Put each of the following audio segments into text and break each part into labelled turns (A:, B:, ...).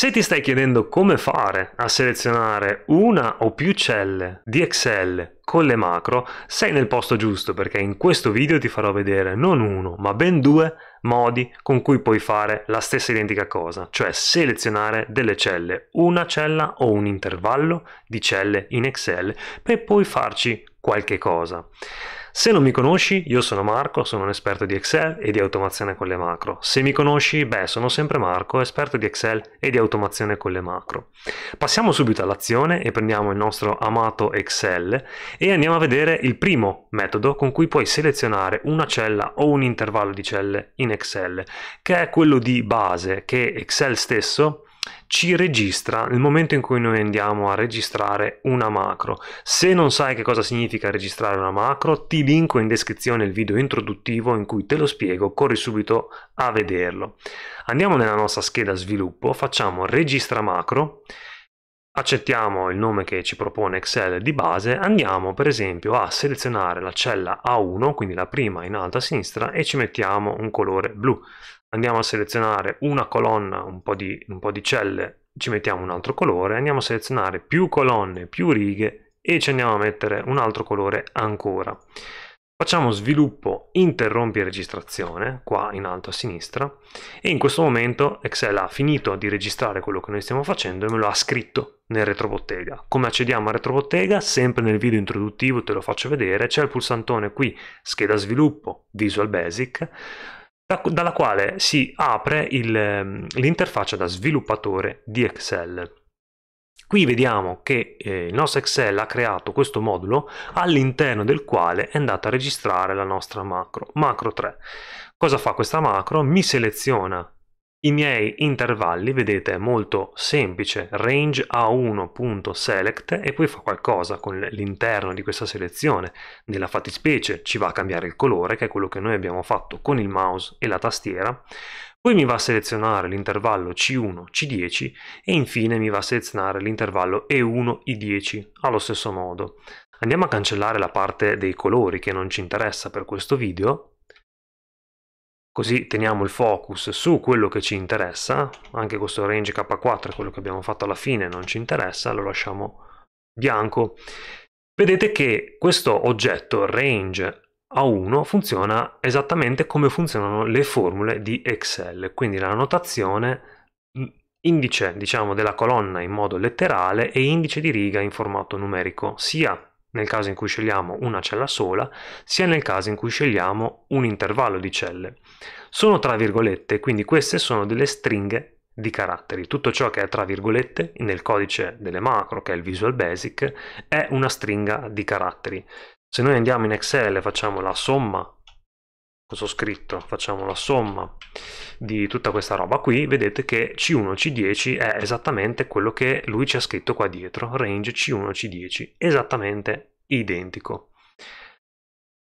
A: Se ti stai chiedendo come fare a selezionare una o più celle di Excel con le macro, sei nel posto giusto perché in questo video ti farò vedere non uno, ma ben due modi con cui puoi fare la stessa identica cosa, cioè selezionare delle celle, una cella o un intervallo di celle in Excel per poi farci qualche cosa. Se non mi conosci, io sono Marco, sono un esperto di Excel e di automazione con le macro. Se mi conosci, beh, sono sempre Marco, esperto di Excel e di automazione con le macro. Passiamo subito all'azione e prendiamo il nostro amato Excel e andiamo a vedere il primo metodo con cui puoi selezionare una cella o un intervallo di celle in Excel, che è quello di base che Excel stesso ci registra il momento in cui noi andiamo a registrare una macro. Se non sai che cosa significa registrare una macro, ti linko in descrizione il video introduttivo in cui te lo spiego, corri subito a vederlo. Andiamo nella nostra scheda sviluppo, facciamo registra macro, accettiamo il nome che ci propone Excel di base, andiamo per esempio a selezionare la cella A1, quindi la prima in alto a sinistra, e ci mettiamo un colore blu andiamo a selezionare una colonna, un po, di, un po' di celle, ci mettiamo un altro colore, andiamo a selezionare più colonne, più righe e ci andiamo a mettere un altro colore ancora. Facciamo sviluppo interrompi registrazione, qua in alto a sinistra, e in questo momento Excel ha finito di registrare quello che noi stiamo facendo e me lo ha scritto nel retrobottega. Come accediamo a retrobottega? Sempre nel video introduttivo te lo faccio vedere, c'è il pulsantone qui, scheda sviluppo, Visual Basic, dalla quale si apre il, ehm, l'interfaccia da sviluppatore di Excel. Qui vediamo che eh, il nostro Excel ha creato questo modulo all'interno del quale è andata a registrare la nostra macro, macro 3. Cosa fa questa macro? Mi seleziona i miei intervalli, vedete, è molto semplice, range a1.select e poi fa qualcosa con l'interno di questa selezione. Nella fattispecie ci va a cambiare il colore, che è quello che noi abbiamo fatto con il mouse e la tastiera. Poi mi va a selezionare l'intervallo C1, C10 e infine mi va a selezionare l'intervallo E1, I10, allo stesso modo. Andiamo a cancellare la parte dei colori che non ci interessa per questo video così teniamo il focus su quello che ci interessa, anche questo range K4 quello che abbiamo fatto alla fine non ci interessa, lo lasciamo bianco. Vedete che questo oggetto range A1 funziona esattamente come funzionano le formule di Excel, quindi la notazione mm, indice diciamo, della colonna in modo letterale e indice di riga in formato numerico, sia nel caso in cui scegliamo una cella sola, sia nel caso in cui scegliamo un intervallo di celle. Sono tra virgolette, quindi queste sono delle stringhe di caratteri. Tutto ciò che è tra virgolette nel codice delle macro, che è il Visual Basic, è una stringa di caratteri. Se noi andiamo in Excel e facciamo la somma, cosa ho scritto? Facciamo la somma di tutta questa roba qui, vedete che C1, C10 è esattamente quello che lui ci ha scritto qua dietro, range C1, C10, esattamente identico.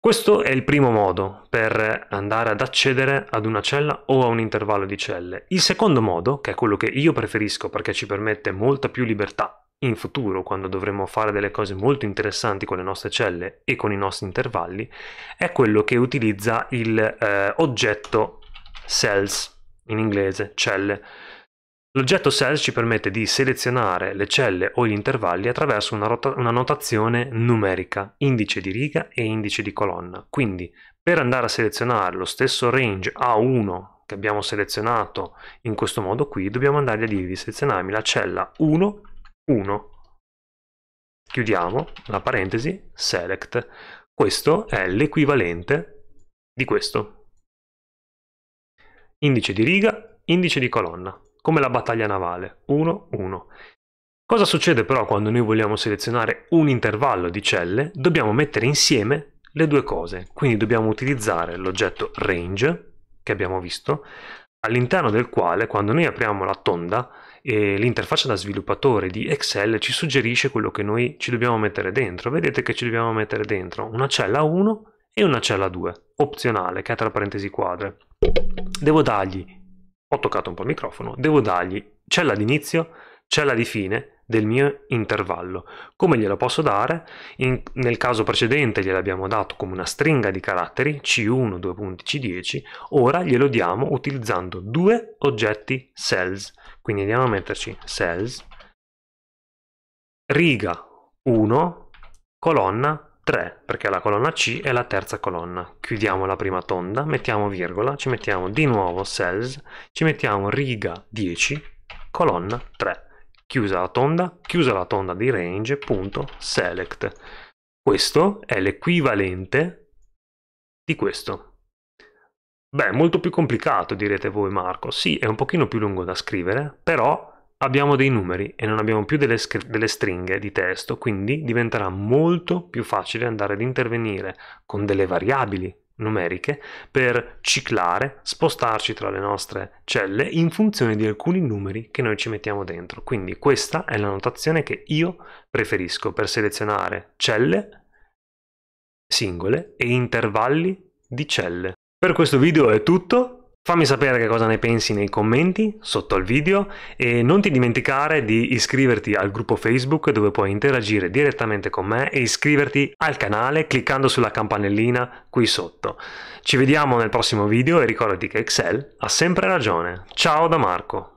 A: Questo è il primo modo per andare ad accedere ad una cella o a un intervallo di celle. Il secondo modo, che è quello che io preferisco perché ci permette molta più libertà in futuro quando dovremo fare delle cose molto interessanti con le nostre celle e con i nostri intervalli, è quello che utilizza l'oggetto cells in inglese, celle. L'oggetto cells ci permette di selezionare le celle o gli intervalli attraverso una, una, notazione numerica, indice di riga e indice di colonna. Quindi per andare a selezionare lo stesso range A1 che abbiamo selezionato in questo modo qui, dobbiamo andare a dire di selezionarmi la cella 1, 1. Chiudiamo la parentesi, select. Questo è l'equivalente di questo indice di riga, indice di colonna, come la battaglia navale, 1-1. Cosa succede però quando noi vogliamo selezionare un intervallo di celle? Dobbiamo mettere insieme le due cose, quindi dobbiamo utilizzare l'oggetto range che abbiamo visto, all'interno del quale quando noi apriamo la tonda eh, l'interfaccia da sviluppatore di Excel ci suggerisce quello che noi ci dobbiamo mettere dentro. Vedete che ci dobbiamo mettere dentro una cella 1 e una cella 2, opzionale, che è tra parentesi quadre devo dargli, ho toccato un po' il microfono, devo dargli cella d'inizio, cella di fine del mio intervallo. Come glielo posso dare? In, nel caso precedente gliel'abbiamo dato come una stringa di caratteri, C1, 2 punti, C10, ora glielo diamo utilizzando due oggetti cells. Quindi andiamo a metterci cells, riga 1, colonna 3 perché la colonna C è la terza colonna. Chiudiamo la prima tonda, mettiamo virgola, ci mettiamo di nuovo cells, ci mettiamo riga 10, colonna 3. Chiusa la tonda, chiusa la tonda di range, punto, select. Questo è l'equivalente di questo. Beh, molto più complicato direte voi Marco. Sì, è un pochino più lungo da scrivere, però abbiamo dei numeri e non abbiamo più delle, delle, stringhe di testo, quindi diventerà molto più facile andare ad intervenire con delle variabili numeriche per ciclare, spostarci tra le nostre celle in funzione di alcuni numeri che noi ci mettiamo dentro. Quindi questa è la notazione che io preferisco per selezionare celle singole e intervalli di celle. Per questo video è tutto, Fammi sapere che cosa ne pensi nei commenti sotto al video e non ti dimenticare di iscriverti al gruppo Facebook dove puoi interagire direttamente con me e iscriverti al canale cliccando sulla campanellina qui sotto. Ci vediamo nel prossimo video e ricordati che Excel ha sempre ragione. Ciao da Marco!